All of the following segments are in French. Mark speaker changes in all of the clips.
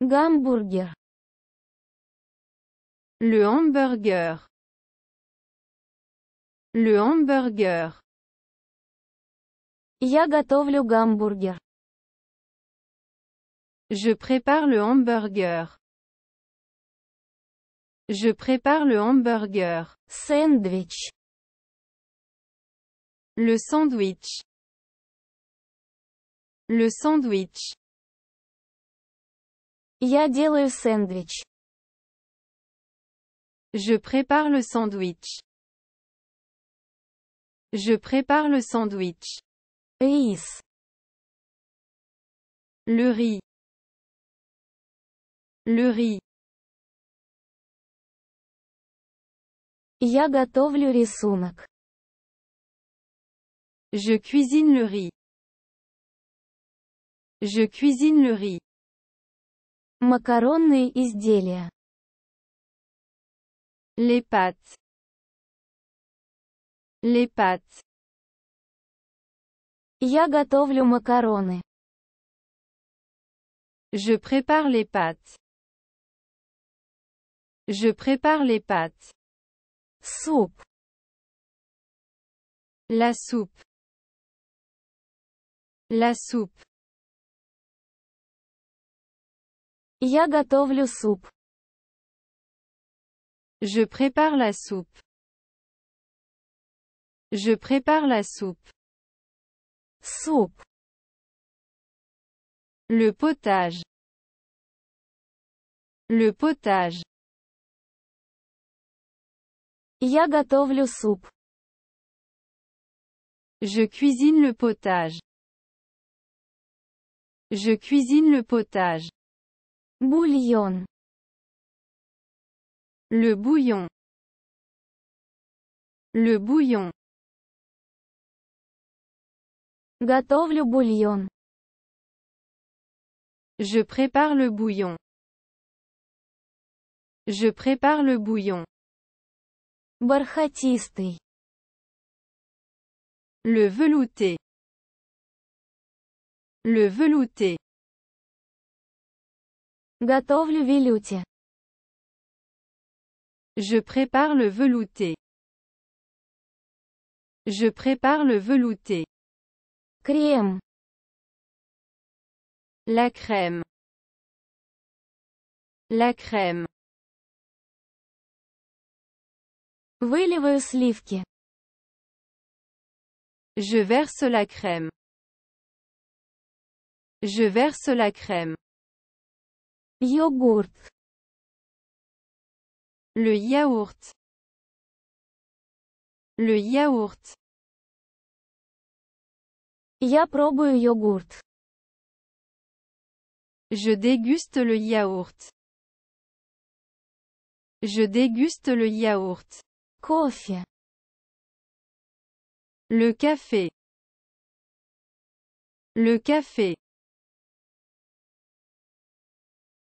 Speaker 1: Le hamburger. Le hamburger. Je prépare le hamburger. Je prépare le hamburger. Sandwich. Le sandwich. Le sandwich. Я делаю сэндвич. Je prépare le sandwich. Je prépare le sandwich. Рис. Le riz. Le riz. Я готовлю рисунок. Je cuisine le riz. Je cuisine le riz. Макаронные изделия. Les pâtes. Я готовлю макароны. Je prépare les pâtes. Je prépare les pâtes. Soupe. La soupe. La soupe. Я готовлю суп. Je prépare la soupe. Je prépare la soupe. Soupe. Le potage. Le potage. Я готовлю суп. Je cuisine le potage. Je cuisine le potage. Bouillon. Le bouillon. Le bouillon. le bouillon. Je prépare le bouillon. Je prépare le bouillon. Бархатистый. Le velouté. Le velouté. Готовлю velouté. Je prépare le velouté. Je prépare le velouté. Crème. La crème. La crème. Выливаю сливки. Je verse la crème. Je verse la crème. Yogourt. Le yaourt. Le yaourt. Я пробую йогурт. Je déguste le yaourt. Je déguste le yaourt. Кофе. Le café. Le café.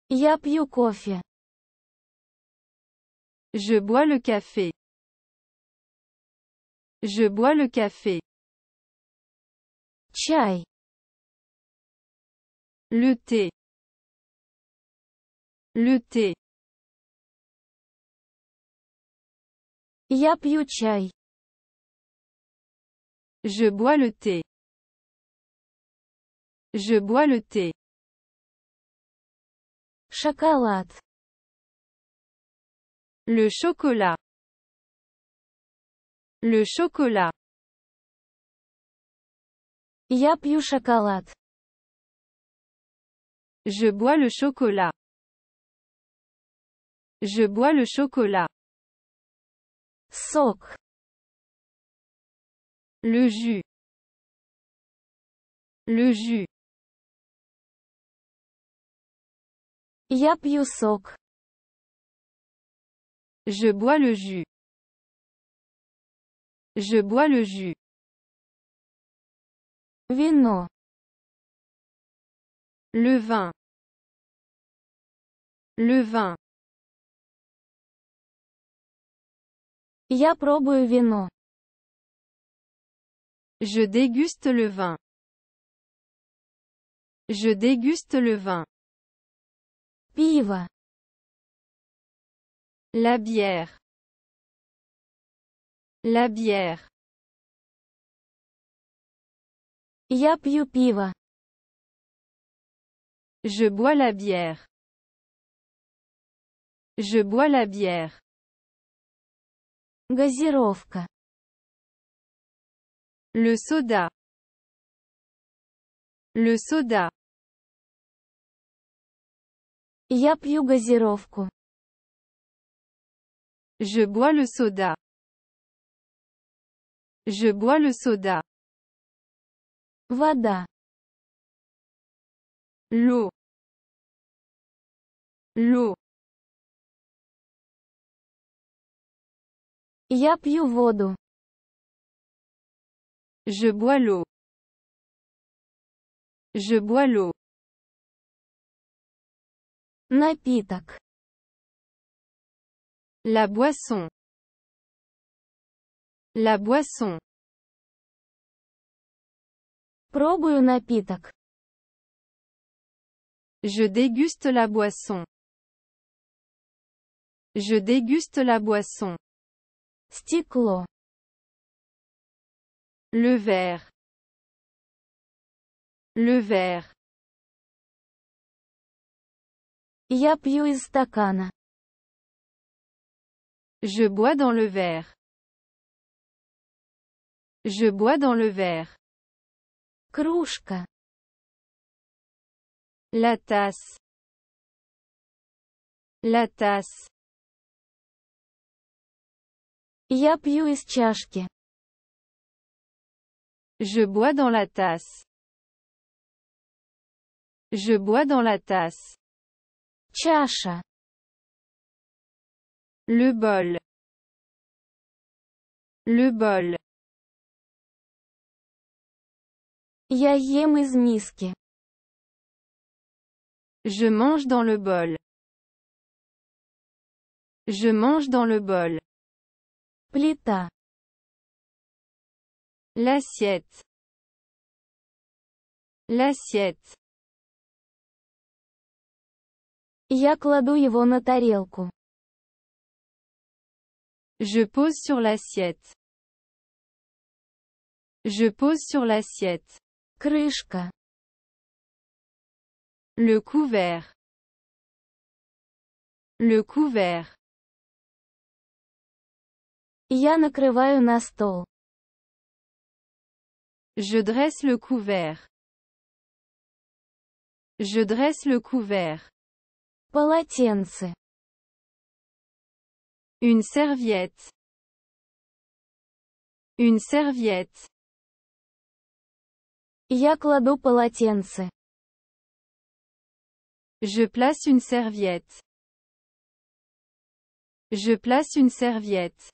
Speaker 1: Я пью Je bois le café. Je bois le café. Chai. Le thé. Le thé. Я пью Je bois le thé. Je bois le thé. Chocolat. Le chocolat. Le chocolat. Я пью Je bois le chocolat. Je bois le chocolat. Soc. Le jus. Le jus. Я пью Je bois le jus. Je bois le jus. Вино. Le vin. Le vin. Я пробую вино. Je déguste le vin. Je déguste le vin. La bière. La bière. Я пью пиво. Je bois la bière. Je bois la bière. Газировка. Le soda. Le soda. Я Je bois le soda. Je bois le soda. Вода. L'eau. L'eau. Я пью воду. Je bois l'eau. Je bois l'eau. Napitac. La boisson. La boisson. Пробую напиток. Je déguste la boisson. Je déguste la boisson. Sticlo. Le verre. Le verre. Я пью из Je bois dans le verre. Je bois dans le verre. Кружка. La tasse. La tasse. Я пью из Je bois dans la tasse. Je bois dans la tasse. Le bol. Le bol. Y'a Je mange dans le bol. Je mange dans le bol. Plita. L'assiette. L'assiette. Я кладу его на тарелку. Je pose sur l'assiette. Je pose sur l'assiette. Крышка. Le couvert. Le couvert. Я накрываю на стол. Je dresse le couvert. Je dresse le couvert. Une serviette. Une serviette. Я кладу полотенце. Je place une serviette. Je place une serviette.